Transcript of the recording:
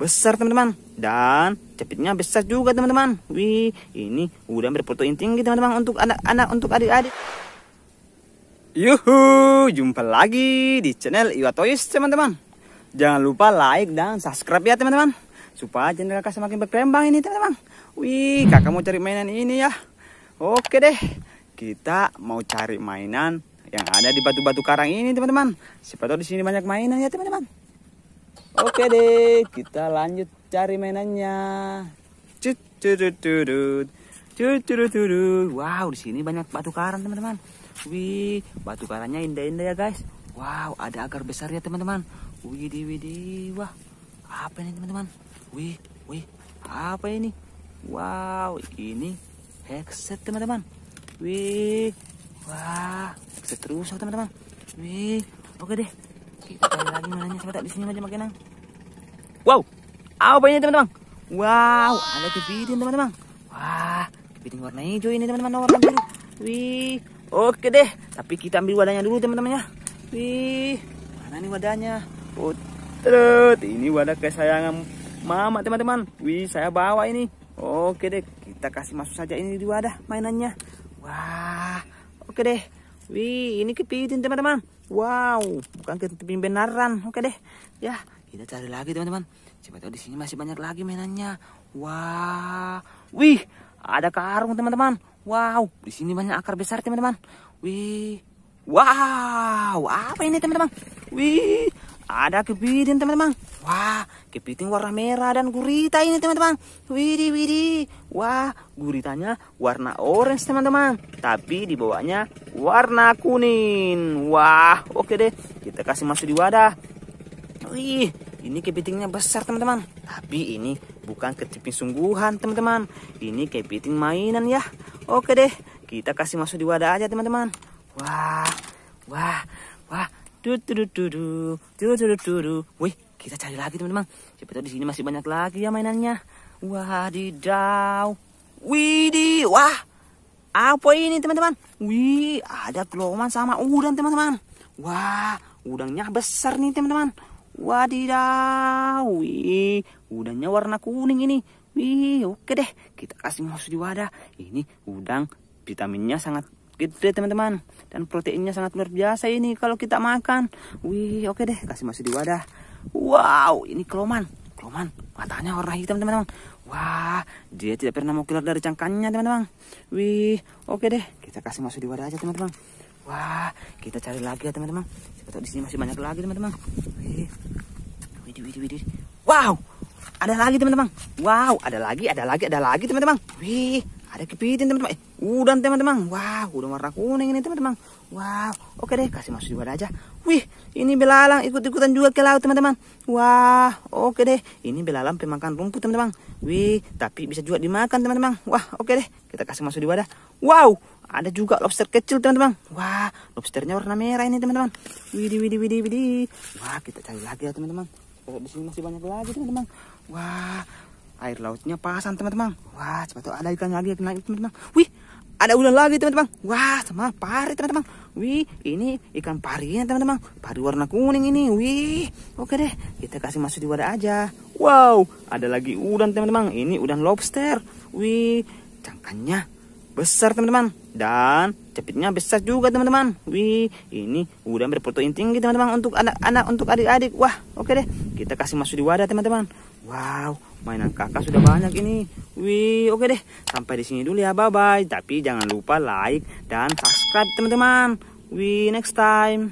besar teman-teman dan cepitnya besar juga teman-teman wih ini udah berprotein tinggi teman-teman untuk anak-anak untuk adik-adik yuhu jumpa lagi di channel Iwa Toys teman-teman jangan lupa like dan subscribe ya teman-teman supaya channel kakak semakin berkembang ini teman-teman wih kakak mau cari mainan ini ya oke deh kita mau cari mainan yang ada di batu-batu karang ini teman-teman siapa tahu di sini banyak mainan ya teman-teman Oke deh, kita lanjut cari mainannya. Wow, di sini banyak batu karang teman-teman. Wih, batu karangnya indah-indah ya guys. Wow, ada akar besar ya teman-teman. Wih, widih, wah, apa ini teman-teman? Wih, wih, apa ini? Wow, ini headset teman-teman. Wih, wah, terus terus teman-teman. Wih, oke deh, Oke, kembali lagi mananya coba di sini aja makinang. Wow, apa ini teman-teman? Wow, ada kepiting teman-teman. Wah, kepiting warna hijau ini teman-teman, warna biru. Wih, oke deh. Tapi kita ambil wadahnya dulu teman-temannya. Wih, mana nih wadahnya? Oh, terut. Ini wadah kesayangan mama teman-teman. Wih, saya bawa ini. Oke deh, kita kasih masuk saja ini di wadah mainannya. Wah, oke deh. Wih, ini kepiting teman-teman. Wow, bukan kepiting benaran. Oke deh. Ya, kita cari lagi teman-teman. Coba tahu di sini masih banyak lagi mainannya. Wah. Wow. Wih, ada karung teman-teman. Wow, di sini banyak akar besar teman-teman. Wih. Wow, apa ini teman-teman? Wih, ada kepiting teman-teman. Wah, kepiting warna merah dan gurita ini teman-teman. Widi-widi. Wah, guritanya warna orange teman-teman. Tapi di bawahnya warna kuning. Wah, oke deh. Kita kasih masuk di wadah. Wih, ini kepitingnya besar teman-teman. Tapi ini bukan kepiting sungguhan teman-teman. Ini kepiting mainan ya. Oke deh, kita kasih masuk di wadah aja teman-teman. Wah, wah, wah. Wih, kita cari lagi teman-teman. Siapa tahu di sini masih banyak lagi ya mainannya. Wah, didau. widi wah. Apa ini teman-teman? Wih, ada gelombang sama udang teman-teman. Wah, udangnya besar nih teman-teman. Wadidaw, wih, udangnya warna kuning ini. Wih, oke deh, kita kasih masuk di wadah. Ini udang vitaminnya sangat Gitu deh teman-teman. Dan proteinnya sangat luar biasa ini kalau kita makan. Wih, oke okay deh, kasih masih di wadah. Wow, ini keloman. Keloman, matanya warna hitam teman-teman. Wah, dia tidak pernah mau keluar dari cangkangnya teman-teman. Wih, oke okay deh, kita kasih masuk di wadah aja teman-teman. Wah, kita cari lagi ya teman-teman. Siapa tahu di sini masih banyak lagi teman-teman. Wih, wih, wih, wih, Wow, ada lagi teman-teman. Wow, ada lagi, ada lagi, ada lagi teman-teman. Wih, ada kepiting teman-teman. Eh, udang teman-teman. Wow, udah warna kuning ini teman-teman. Wow, oke deh kasih masuk di wadah aja. Wih, ini belalang ikut-ikutan juga ke laut teman-teman. Wah, oke deh. Ini belalang pemakan rumput teman-teman. Wih, tapi bisa juga dimakan teman-teman. Wah, oke deh. Kita kasih masuk di wadah. Wow, ada juga lobster kecil teman-teman wah lobsternya warna merah ini teman-teman widi widi widi widi, wah kita cari lagi ya teman-teman oh, di sini masih banyak lagi teman-teman wah air lautnya pasang teman-teman wah coba tuh ada ikan lagi ikan teman-teman wih ada ular lagi teman-teman wah sama pari teman-teman wih ini ikan pari parinya teman-teman pari warna kuning ini wih oke deh kita kasih masuk di wadah aja wow ada lagi udang teman-teman ini udang lobster wih cangkangnya besar teman-teman dan cepitnya besar juga teman-teman wih ini udang berprotein tinggi teman-teman untuk anak-anak untuk adik-adik wah oke deh kita kasih masuk di wadah teman-teman Wow, mainan kakak sudah banyak ini. Wih, oke okay deh. Sampai di sini dulu ya, bye-bye. Tapi jangan lupa like dan subscribe, teman-teman. Wih, next time.